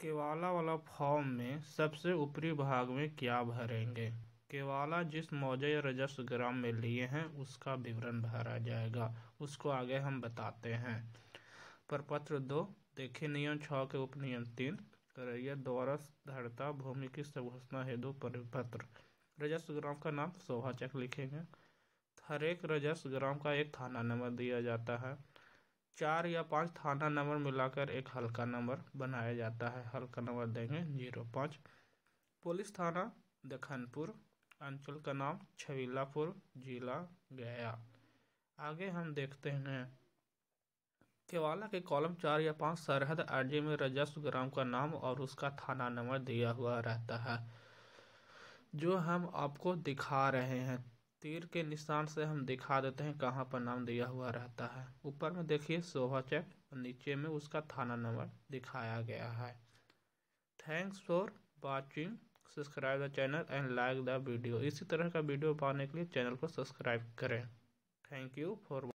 केवाला वाला फॉर्म में सबसे ऊपरी भाग में क्या भरेंगे केवाला जिस मौजे या रजस्व ग्राम में लिए हैं उसका विवरण भरा जाएगा उसको आगे हम बताते हैं प्रपत्र दो देखे नियम छ के उपनियम तीन करैया द्वारा धरता भूमि की संघोषणा हेतु परिपत्र रजस्व ग्राम का नाम शोभा चक लिखेंगे हर एक रजस्व ग्राम का एक थाना नंबर दिया जाता है चार या पांच थाना नंबर मिलाकर एक हल्का नंबर बनाया जाता है हल्का नंबर देंगे जीरो पाँच पुलिस थाना दखनपुर अंचल का नाम छवीलापुर जिला गया आगे हम देखते हैं केवाला के कॉलम चार या पांच सरहद अर्जी में रजस्व ग्राम का नाम और उसका थाना नंबर दिया हुआ रहता है जो हम आपको दिखा रहे हैं तीर के निशान से हम दिखा देते हैं कहाँ पर नाम दिया हुआ रहता है ऊपर में देखिए सोहा चेक और नीचे में उसका थाना नंबर दिखाया गया है thanks for watching subscribe the channel and like the video इसी तरह का वीडियो पाने के लिए चैनल को सब्सक्राइब करें थैंक यू फॉर